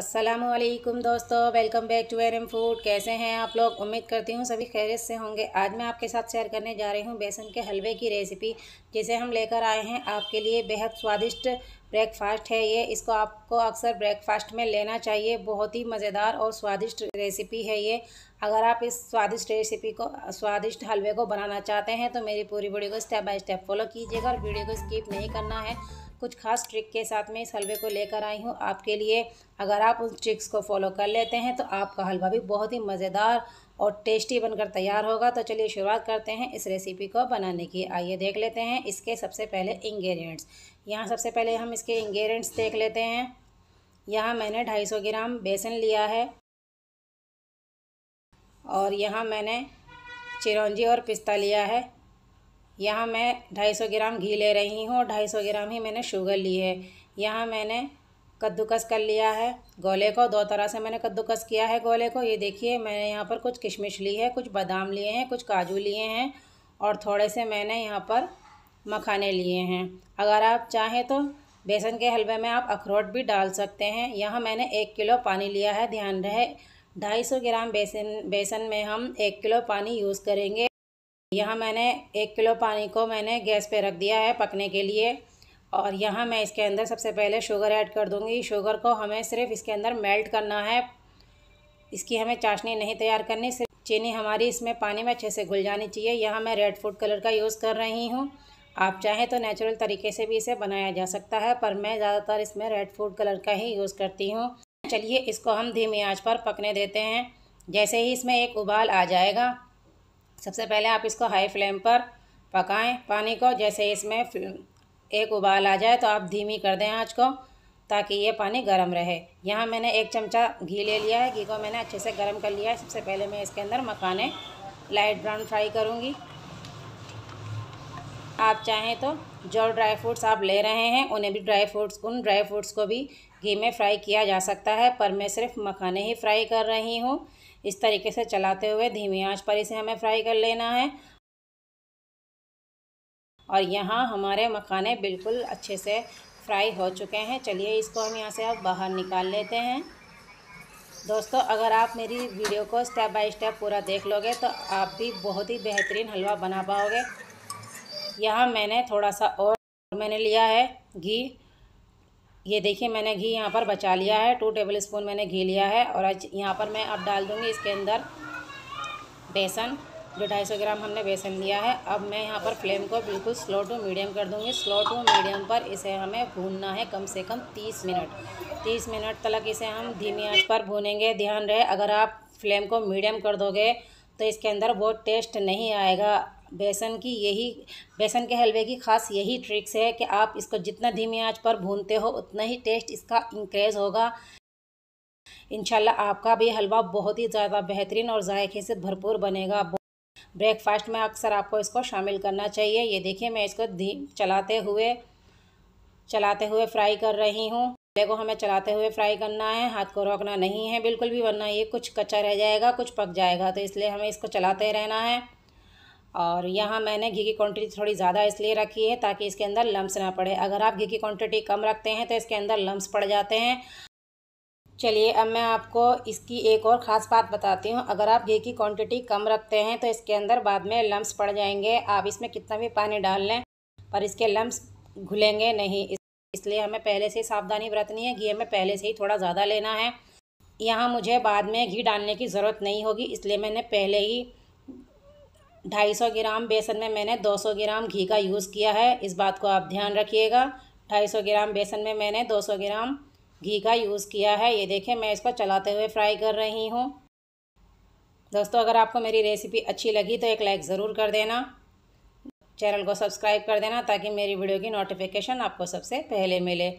असलम दोस्तों welcome back to R M food कैसे हैं आप लोग उम्मीद करती हूँ सभी खैरियत से होंगे आज मैं आपके साथ शेयर करने जा रही हूँ बेसन के हलवे की रेसिपी जिसे हम लेकर आए हैं आपके लिए बेहद स्वादिष्ट ब्रेकफास्ट है ये इसको आपको अक्सर ब्रेकफास्ट में लेना चाहिए बहुत ही मज़ेदार और स्वादिष्ट रेसिपी है ये अगर आप इस स्वादिष्ट रेसिपी को स्वादिष्ट हलवे को बनाना चाहते हैं तो मेरी पूरी वीडियो को स्टेप बाय स्टेप फॉलो कीजिएगा और वीडियो को स्किप नहीं करना है कुछ खास ट्रिक के साथ मैं इस हलवे को लेकर आई हूँ आपके लिए अगर आप उन ट्रिक्स को फॉलो कर लेते हैं तो आपका हलवा भी बहुत ही मज़ेदार और टेस्टी बनकर तैयार होगा तो चलिए शुरुआत करते हैं इस रेसिपी को बनाने की आइए देख लेते हैं इसके सबसे पहले इंग्रेडिएंट्स यहाँ सबसे पहले हम इसके इंग्रेडिएंट्स देख लेते हैं यहाँ मैंने 250 ग्राम बेसन लिया है और यहाँ मैंने चिरौंजी और पिस्ता लिया है यहाँ मैं ढाई सौ ग्राम घी ले रही हूँ और ढाई सौ ग्राम ही मैंने शुगर ली है यहाँ मैंने कद्दूकस कर लिया है गोले को दो तरह से मैंने कद्दूकस किया है गोले को ये देखिए मैंने यहाँ पर कुछ किशमिश ली है कुछ बादाम लिए हैं कुछ काजू लिए हैं और थोड़े से मैंने यहाँ पर मखाने लिए हैं अगर आप चाहें तो बेसन के हलवे में आप अखरोट भी डाल सकते हैं यहाँ मैंने एक किलो पानी लिया है ध्यान रहे ढाई सौ ग्राम बेसन बेसन में हम एक किलो पानी यूज़ करेंगे यहाँ मैंने एक किलो पानी को मैंने गैस पे रख दिया है पकने के लिए और यहाँ मैं इसके अंदर सबसे पहले शुगर ऐड कर दूँगी शुगर को हमें सिर्फ इसके अंदर मेल्ट करना है इसकी हमें चाशनी नहीं तैयार करनी सिर्फ चीनी हमारी इसमें पानी में अच्छे से घुल जानी चाहिए यहाँ मैं रेड फूड कलर का यूज़ कर रही हूँ आप चाहें तो नेचुरल तरीके से भी इसे बनाया जा सकता है पर मैं ज़्यादातर इसमें रेड फूड कलर का ही यूज़ करती हूँ चलिए इसको हम धीमी आंच पर पकने देते हैं जैसे ही इसमें एक उबाल आ जाएगा सबसे पहले आप इसको हाई फ्लेम पर पकाएं पानी को जैसे इसमें एक उबाल आ जाए तो आप धीमी कर दें आँच को ताकि ये पानी गर्म रहे यहाँ मैंने एक चमचा घी ले लिया है घी को मैंने अच्छे से गर्म कर लिया है सबसे पहले मैं इसके अंदर मखाने लाइट ब्राउन फ्राई करूँगी आप चाहें तो जो ड्राई फ्रूट्स आप ले रहे हैं उन्हें भी ड्राई फ्रूट्स उन ड्राई फ्रूट्स को भी घी में फ्राई किया जा सकता है पर मैं सिर्फ मखाने ही फ्राई कर रही हूँ इस तरीके से चलाते हुए धीमी आंच पर इसे हमें फ्राई कर लेना है और यहाँ हमारे मखाने बिल्कुल अच्छे से फ्राई हो चुके हैं चलिए इसको हम यहाँ से अब बाहर निकाल लेते हैं दोस्तों अगर आप मेरी वीडियो को स्टेप बाय स्टेप पूरा देख लोगे तो आप भी बहुत ही बेहतरीन हलवा बना पाओगे यहाँ मैंने थोड़ा सा और मैंने लिया है घी ये देखिए मैंने घी यहाँ पर बचा लिया है टू टेबल स्पून मैंने घी लिया है और आज यहाँ पर मैं अब डाल दूँगी इसके अंदर बेसन जो ढाई सौ ग्राम हमने बेसन लिया है अब मैं यहाँ पर फ्लेम को बिल्कुल स्लो टू मीडियम कर दूँगी स्लो टू मीडियम पर इसे हमें भूनना है कम से कम तीस मिनट तीस मिनट तक इसे हम धीमी आँच पर भूनेंगे ध्यान रहे अगर आप फ्लेम को मीडियम कर दोगे तो इसके अंदर वो टेस्ट नहीं आएगा बेसन की यही बेसन के हलवे की खास यही ट्रिक्स है कि आप इसको जितना धीमी आंच पर भूनते हो उतना ही टेस्ट इसका इंक्रेज होगा इनशाला आपका भी हलवा बहुत ही ज़्यादा बेहतरीन और जायके से भरपूर बनेगा ब्रेकफास्ट में अक्सर आपको इसको शामिल करना चाहिए ये देखिए मैं इसको चलाते हुए चलाते हुए फ्राई कर रही हूँ हलवे को हमें चलाते हुए फ्राई करना है हाथ को रोकना नहीं है बिल्कुल भी वरना ये कुछ कच्चा रह जाएगा कुछ पक जाएगा तो इसलिए हमें इसको चलाते रहना है और यहाँ मैंने घी की क्वांटिटी थोड़ी ज़्यादा इसलिए रखी है ताकि इसके अंदर लम्स ना पड़े अगर आप घी की क्वांटिटी कम रखते हैं तो इसके अंदर लम्स पड़ जाते हैं चलिए अब मैं आपको इसकी एक और ख़ास बात बताती हूँ अगर आप घी की क्वांटिटी कम रखते हैं तो इसके अंदर बाद में लम्ब पड़ जाएंगे आप इसमें कितना भी पानी डाल लें पर इसके लम्ब घुलेंगे नहीं इसलिए हमें पहले से ही सावधानी बरतनी है घी हमें पहले से ही थोड़ा ज़्यादा लेना है यहाँ मुझे बाद में घी डालने की ज़रूरत नहीं होगी इसलिए मैंने पहले ही ढाई सौ ग्राम बेसन में मैंने दो सौ ग्राम घी का यूज़ किया है इस बात को आप ध्यान रखिएगा ढाई सौ ग्राम बेसन में मैंने दो सौ ग्राम घी का यूज़ किया है ये देखें मैं इसको चलाते हुए फ्राई कर रही हूँ दोस्तों अगर आपको मेरी रेसिपी अच्छी लगी तो एक लाइक ज़रूर कर देना चैनल को सब्सक्राइब कर देना ताकि मेरी वीडियो की नोटिफिकेशन आपको सबसे पहले मिले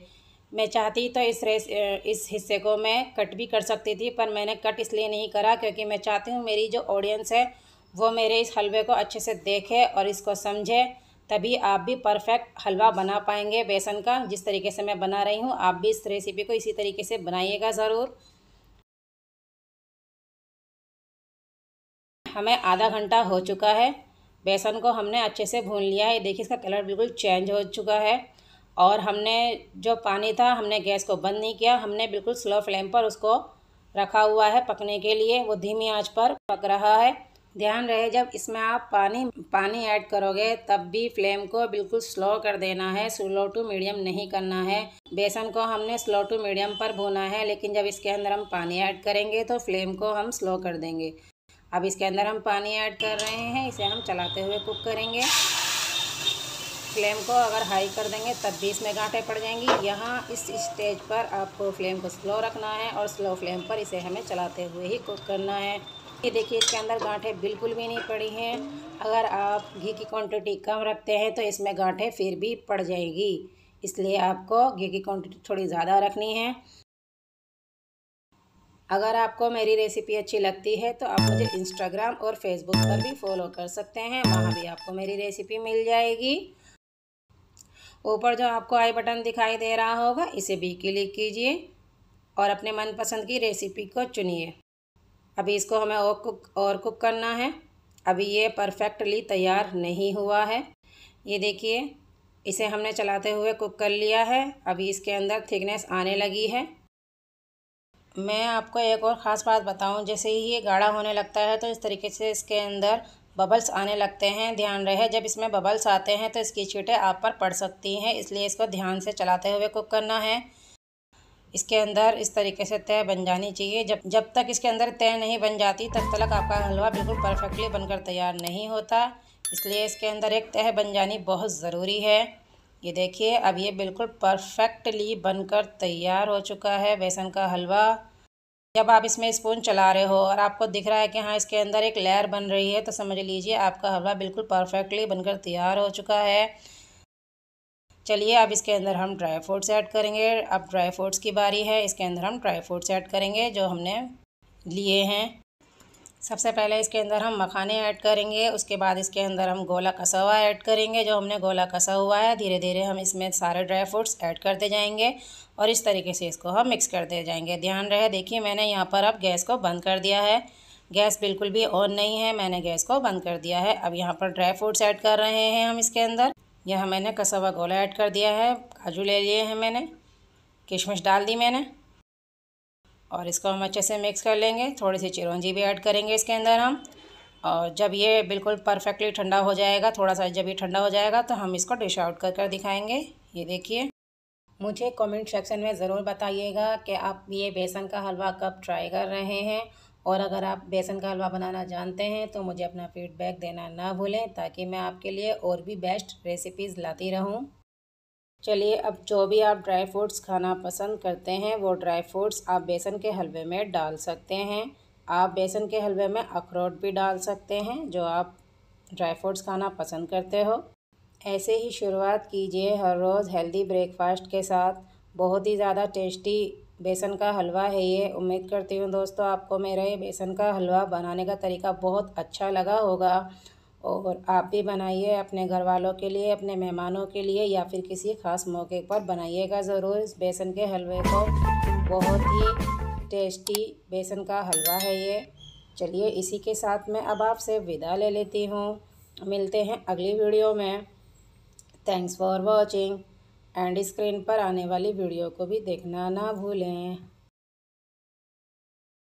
मैं चाहती तो इस रेस इस हिस्से को मैं कट भी कर सकती थी पर मैंने कट इसलिए नहीं करा क्योंकि मैं चाहती हूँ मेरी जो ऑडियंस है वो मेरे इस हलवे को अच्छे से देखे और इसको समझे तभी आप भी परफेक्ट हलवा बना पाएंगे बेसन का जिस तरीके से मैं बना रही हूँ आप भी इस रेसिपी को इसी तरीके से बनाइएगा ज़रूर हमें आधा घंटा हो चुका है बेसन को हमने अच्छे से भून लिया है देखिए इसका कलर बिल्कुल चेंज हो चुका है और हमने जो पानी था हमने गैस को बंद नहीं किया हमने बिल्कुल स्लो फ्लेम पर उसको रखा हुआ है पकने के लिए वो धीमी आंच पर पक रहा है ध्यान रहे जब इसमें आप पानी पानी ऐड करोगे तब भी फ्लेम को बिल्कुल स्लो कर देना है स्लो टू मीडियम नहीं करना है बेसन को हमने स्लो टू मीडियम पर भुना है लेकिन जब इसके अंदर हम पानी ऐड करेंगे तो फ्लेम को हम स्लो कर देंगे अब इसके अंदर हम पानी ऐड कर रहे हैं इसे हम चलाते हुए कुक करेंगे फ्लेम को अगर हाई कर देंगे तब भी इसमें गांठें पड़ जाएंगी यहाँ इस स्टेज पर आपको फ्लेम को स्लो रखना है और स्लो फ्लेम पर इसे हमें चलाते हुए ही कुक करना है ये देखिए इसके अंदर गांठें बिल्कुल भी नहीं पड़ी हैं अगर आप घी की क्वांटिटी कम रखते हैं तो इसमें गांठें फिर भी पड़ जाएगी इसलिए आपको घी की क्वांटिटी थोड़ी ज़्यादा रखनी है अगर आपको मेरी रेसिपी अच्छी लगती है तो आप मुझे इंस्टाग्राम और फेसबुक पर भी फॉलो कर सकते हैं वहाँ भी आपको मेरी रेसिपी मिल जाएगी ऊपर जो आपको आई बटन दिखाई दे रहा होगा इसे भी क्लिक कीजिए और अपने मनपसंद की रेसिपी को चुनिए अभी इसको हमें और कुक और कुक करना है अभी ये परफेक्टली तैयार नहीं हुआ है ये देखिए इसे हमने चलाते हुए कुक कर लिया है अभी इसके अंदर थिकनेस आने लगी है मैं आपको एक और ख़ास बात बताऊं जैसे ही ये गाढ़ा होने लगता है तो इस तरीके से इसके अंदर बबल्स आने लगते हैं ध्यान रहे जब इसमें बबल्स आते हैं तो इसकी छीटें आप पर पड़ सकती हैं इसलिए इसको ध्यान से चलाते हुए कुक करना है इसके अंदर इस तरीके से तय बन जानी चाहिए जब जब तक इसके अंदर तय नहीं बन जाती तब तक आपका हलवा बिल्कुल परफेक्टली बनकर तैयार नहीं होता इसलिए इसके अंदर एक तह बन जानी बहुत ज़रूरी है ये देखिए अब ये बिल्कुल परफेक्टली बनकर तैयार हो चुका है बेसन का हलवा जब आप इसमें स्पून चला रहे हो और आपको दिख रहा है कि हाँ इसके अंदर एक लेयर बन रही है तो समझ लीजिए आपका हलवा बिल्कुल परफेक्टली बनकर तैयार हो चुका है चलिए अब इसके अंदर हम ड्राई फ्रूट्स ऐड करेंगे अब ड्राई फ्रूट्स की बारी है इसके अंदर हम ड्राई फ्रूट्स ऐड करेंगे जो हमने लिए हैं सबसे पहले इसके अंदर हम मखाने ऐड करेंगे उसके बाद इसके अंदर हम गोला कसा हुआ ऐड करेंगे जो हमने गोला कसा हुआ है धीरे धीरे हम इसमें सारे ड्राई फ्रूट्स ऐड करते जाएंगे और इस तरीके से इसको हम मिक्स करते जाएंगे ध्यान रहे देखिए मैंने यहाँ पर अब गैस को बंद कर दिया है गैस बिल्कुल भी ऑन नहीं है मैंने गैस को बंद कर दिया है अब यहाँ पर ड्राई फ्रूट्स ऐड कर रहे हैं हम इसके अंदर यह मैंने हुआ गोला ऐड कर दिया है काजू ले लिए हैं मैंने किशमिश डाल दी मैंने और इसको हम अच्छे से मिक्स कर लेंगे थोड़ी सी चिरौंजी भी ऐड करेंगे इसके अंदर हम और जब ये बिल्कुल परफेक्टली ठंडा हो जाएगा थोड़ा सा जब ये ठंडा हो जाएगा तो हम इसको डिश आउट कर कर दिखाएँगे ये देखिए मुझे कमेंट सेक्शन में ज़रूर बताइएगा कि आप ये बेसन का हलवा कब ट्राई कर रहे हैं और अगर आप बेसन का हलवा बनाना जानते हैं तो मुझे अपना फीडबैक देना ना भूलें ताकि मैं आपके लिए और भी बेस्ट रेसिपीज़ लाती रहूं। चलिए अब जो भी आप ड्राई फ्रूट्स खाना पसंद करते हैं वो ड्राई फ्रूट्स आप बेसन के हलवे में डाल सकते हैं आप बेसन के हलवे में अखरोट भी डाल सकते हैं जो आप ड्राई फ्रूट्स खाना पसंद करते हो ऐसे ही शुरुआत कीजिए हर रोज़ हेल्दी ब्रेकफास्ट के साथ बहुत ही ज़्यादा टेस्टी बेसन का हलवा है ये उम्मीद करती हूँ दोस्तों आपको मेरा ये बेसन का हलवा बनाने का तरीका बहुत अच्छा लगा होगा और आप भी बनाइए अपने घर वालों के लिए अपने मेहमानों के लिए या फिर किसी ख़ास मौके पर बनाइएगा ज़रूर इस बेसन के हलवे को बहुत ही टेस्टी बेसन का हलवा है ये चलिए इसी के साथ मैं अब आपसे विदा ले लेती हूँ मिलते हैं अगली वीडियो में thanks for watching end screen पर आने वाली वीडियो को भी देखना ना भूलें